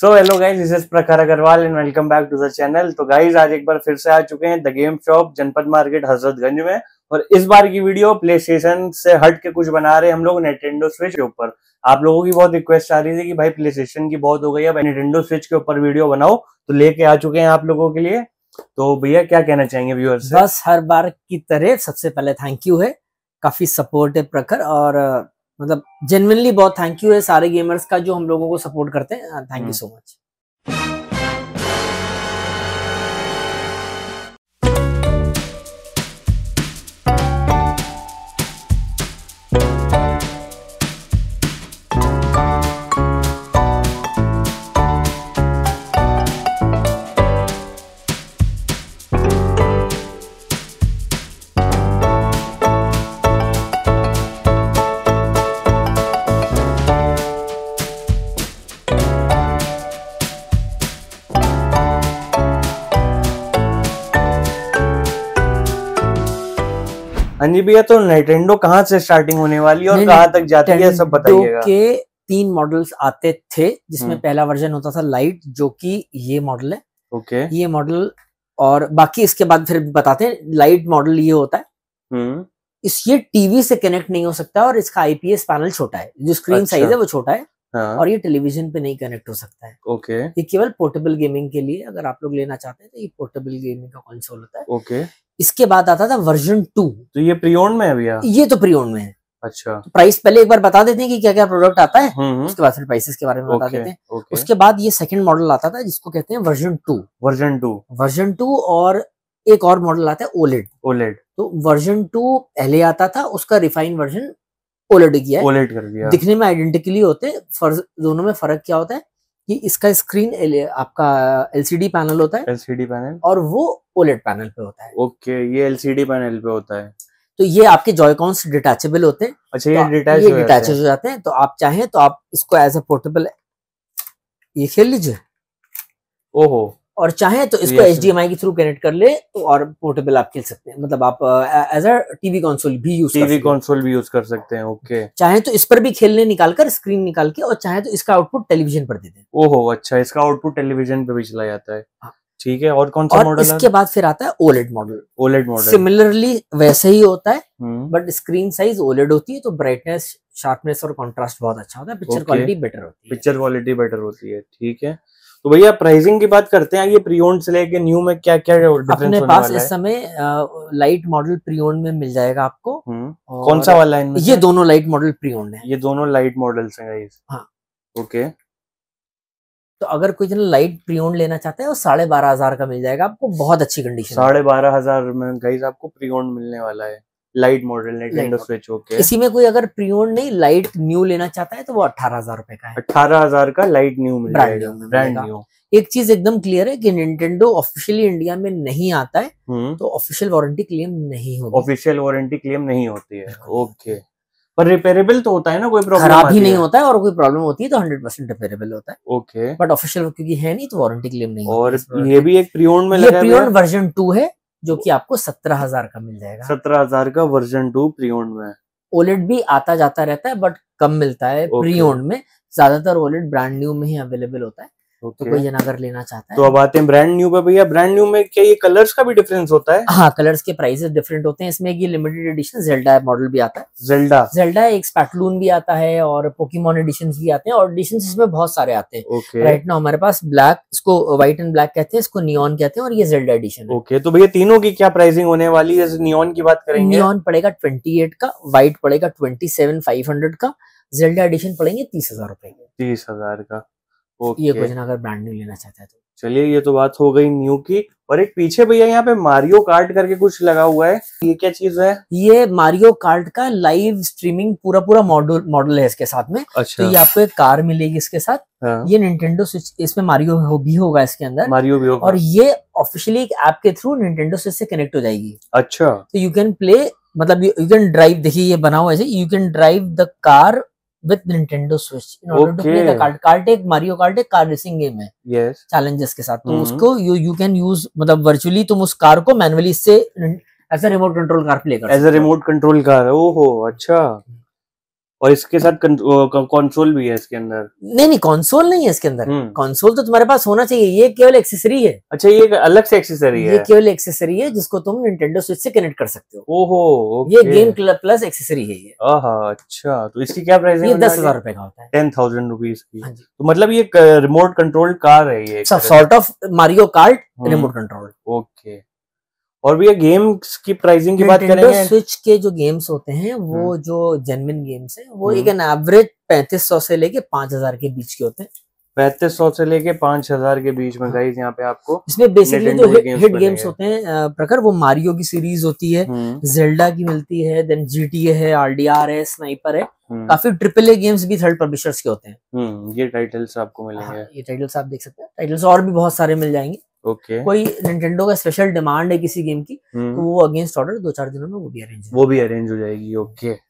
So hello guys this is Prakhar Agrawal and welcome back to the channel तो guys आज एक बार फिर से आ चुके हैं the game shop Janpath market Hazratganj में और इस बार की वीडियो प्ले स्टेशन से हट के कुछ बना रहे हम लोग नेटेंडो स्विच के ऊपर आप लोगों की बहुत रिक्वेस्ट आ रही थी कि भाई प्ले स्टेशन की बहुत हो गई है नेटेंडो स्विच के ऊपर वीडियो बनाओ तो लेके आ चुके हैं आप लोगों के लिए तो भैया क्या कहना चाहेंगे व्यूअर्स बस हर बार की तरह सबसे पहले थैंक यू है काफी सपोर्ट है प्रखर और मतलब जेनविनली बहुत थैंक यू है सारे गेमर्स का जो हम लोगों को सपोर्ट करते हैं थैंक यू सो मच हाँ जी भैया तो नाइटेंडो कहाँ से स्टार्टिंग होने वाली है और कहाँ तक जाती है सब बताइएगा के तीन मॉडल्स आते थे जिसमें हम्म। पहला वर्जन होता था लाइट जो कि ये मॉडल है ओके ये मॉडल और बाकी इसके बाद फिर बताते हैं लाइट मॉडल ये होता है हम्म। इस ये टीवी से कनेक्ट नहीं हो सकता और इसका आईपीएस पैनल छोटा है जो स्क्रीन अच्छा। साइज है वो छोटा है हाँ। और ये टेलीविजन पे नहीं कनेक्ट हो सकता है ओके ये केवल पोर्टेबल गेमिंग के लिए अगर आप लोग लेना चाहते हैं तो ये पोर्टेबल गेमिंग का कंसोल होता है ओके इसके बाद आता था वर्जन टू तो ये प्रियोन में है भैया ये तो प्रियोन में है अच्छा तो प्राइस पहले एक बार बता देते हैं कि क्या क्या प्रोडक्ट आता है हम्म, हम्म। उसके बाद फिर प्राइसेस के बारे में बता देते हैं उसके बाद ये सेकंड मॉडल आता था जिसको कहते हैं version two version two version two और एक और मॉडल आता है ओलेड ओलेड e e तो वर्जन टू पहले आता था उसका रिफाइन वर्जन ओलेड किया ओलेड e कर दिया दिखने में आइडेंटिकली होते हैं दोनों में फर्क क्या होता है कि इसका स्क्रीन आपका एलसीडी पैनल होता है एलसीडी पैनल और वो ओलेट पैनल पे होता है ओके ये एलसीडी पैनल पे होता है तो ये आपके जॉयकॉन्स डिटैचेबल होते हैं अच्छा ये डिटैच तो ये डिटैच हो जाते हैं तो आप चाहें तो आप इसको एज ए पोर्टेबल ये खेल लीजिए ओहो और चाहे तो इसको एच डी एम आई के थ्रू कनेक्ट कर ले तो और पोर्टेबल आप खेल सकते हैं मतलब आप एज अ टीवी कंसोल भी यूज टीवी कंसोल भी यूज कर सकते हैं ओके चाहे तो इस पर भी खेलने निकाल कर स्क्रीन निकाल के और चाहे तो इसका आउटपुट टेलीविजन पर दे दें ओहो अच्छा इसका आउटपुट टेलीविजन पर भी चला जाता है हाँ। ठीक है और कौन सा मॉडल इसके बाद फिर आता है OLED model OLED model similarly वैसे ही होता है बट स्क्रीन साइज ओलेड होती है तो ब्राइटनेस शार्पनेस और कॉन्ट्रास्ट बहुत अच्छा होता है पिक्चर क्वालिटी बेटर होती है पिक्चर क्वालिटी बेटर होती है ठीक है तो भैया प्राइसिंग की बात करते हैं ये प्रियोन से लेके न्यू में क्या क्या डिफरेंस अपने पास इस समय लाइट मॉडल प्रियोन में मिल जाएगा आपको हम्म। कौन सा वाला है ये दोनों लाइट मॉडल प्रियोन है ये दोनों लाइट मॉडल्स हैं गाइस हाँ ओके तो अगर कोई जन लाइट ओन लेना चाहते हैं वो साढ़े बारह हजार का मिल जाएगा आपको बहुत अच्छी कंडीशन साढ़े बारह हजार में गाइस आपको ओन मिलने वाला है लाइट मॉडल स्विच ओके इसी में कोई अगर ओन नहीं लाइट न्यू लेना चाहता है तो वो अठारह हजार रुपए का है अठारह हजार का लाइट न्यू मिल जाएगा ब्रांड न्यू एक चीज एकदम क्लियर है कि निंटेंडो ऑफिशियली इंडिया में नहीं आता है हम्म। तो ऑफिशियल वारंटी क्लेम नहीं होती ऑफिशियल वारंटी क्लेम नहीं होती है ओके पर रिपेयरेबल तो होता है ना कोई प्रॉब्लम खराब ही नहीं होता है और कोई प्रॉब्लम होती है तो हंड्रेड परसेंट रिपेयरेबल होता है ओके बट ऑफिशियल क्योंकि है नहीं तो वारंटी क्लेम नहीं और ये भी एक प्रियोन में लगा प्रियोन वर्जन टू है जो कि आपको सत्रह हजार का मिल जाएगा सत्रह हजार का वर्जन टू प्रियोन में ओलेट भी आता जाता रहता है बट कम मिलता है प्रियोन में ज्यादातर ओलेट ब्रांड न्यू में ही अवेलेबल होता है तो कोई जन अगर लेना चाहता है तो अब आते हैं ब्रांड न्यू पे भैया ब्रांड न्यू में क्या ये कलर्स का भी डिफरेंस होता है हाँ कलर्स के प्राइसेस डिफरेंट होते हैं इसमें ये लिमिटेड एडिशन जेल्डा मॉडल भी आता है जेल्डा जेल्डा एक स्पैटलून भी आता है और पोकीमोन एडिशन भी आते हैं और एडिशन इसमें बहुत सारे आते हैं राइट ना हमारे पास ब्लैक इसको व्हाइट एंड ब्लैक कहते हैं इसको नियॉन कहते हैं और ये जेल्डा एडिशन ओके तो भैया तीनों की क्या प्राइसिंग होने वाली है नियॉन की बात करें नियॉन पड़ेगा ट्वेंटी का व्हाइट पड़ेगा ट्वेंटी सेवन फाइव हंड्रेड का जेल्डा एडिशन पड़ेंगे तीस हजार रुपए तीस हजार का okay. ये कुछ अगर ब्रांड न्यू लेना चाहता है तो चलिए ये तो बात हो गई न्यू की और एक पीछे भैया यहाँ पे मारियो कार्ड करके कुछ लगा हुआ है ये क्या चीज है ये मारियो कार्ड का लाइव स्ट्रीमिंग पूरा पूरा मॉडल मॉडल है इसके साथ में अच्छा। तो ये आपको एक कार मिलेगी इसके साथ हाँ। ये निंटेंडो स्विच इसमें मारियो हो भी होगा इसके अंदर मारियो भी होगा और ये ऑफिशियली एक ऐप के थ्रू निंटेंडो स्विच से कनेक्ट हो जाएगी अच्छा तो यू कैन प्ले मतलब यू कैन ड्राइव देखिए ये बना हुआ है you can drive the car with Nintendo Switch in order okay. to play the card. Kart एक Mario Kart एक कार रेसिंग गेम है yes. challenges के साथ तो mm-hmm. उसको you you can use मतलब virtually तुम उस कार को manually इससे as a remote control car play कर as a remote control car ओहो अच्छा और इसके साथ कंसोल भी है इसके अंदर नहीं नहीं कंसोल नहीं है इसके अंदर कंसोल हम्म। तो तुम्हारे पास होना चाहिए ये केवल एक्सेसरी है अच्छा ये अलग से एक्सेसरी है ये केवल एक्सेसरी है जिसको तुम निंटेंडो स्विच से कनेक्ट कर सकते हो ओहो ये गेम प्लस एक्सेसरी है ये अच्छा तो इसकी क्या प्राइस है दस हजार रुपए का होता है टेन थाउजेंड रुपीज की हाँ तो मतलब ये रिमोट कंट्रोल कार है ये sort of Mario Kart remote control okay और भैया गेम्स की प्राइसिंग की बात करें स्विच तो के जो गेम्स होते हैं वो हम्म। जो जेनविन गेम्स हैं वो हम्म। एक एन एवरेज पैंतीस सौ से लेके पांच हजार के बीच के होते हैं पैंतीस सौ से लेके पांच हजार के बीच में गाइस हाँ। यहाँ पे आपको इसमें बेसिकली जो हिट गेम्स, गेम्स होते हैं प्रखर वो मारियो की सीरीज होती है जेल्डा हम्म। की मिलती है देन जीटीए है आरडीआर है स्नाइपर है काफी ट्रिपल ए गेम्स भी थर्ड पब्लिशर्स के होते हैं ये टाइटल्स आपको मिलेंगे हाँ, ये टाइटल्स आप देख सकते हैं टाइटल्स और भी बहुत सारे मिल जाएंगे ओके कोई निंटेंडो का स्पेशल डिमांड है किसी गेम की तो हम्म। वो अगेंस्ट ऑर्डर दो चार दिनों में वो भी अरेंज वो भी अरेंज हो जाएगी ओके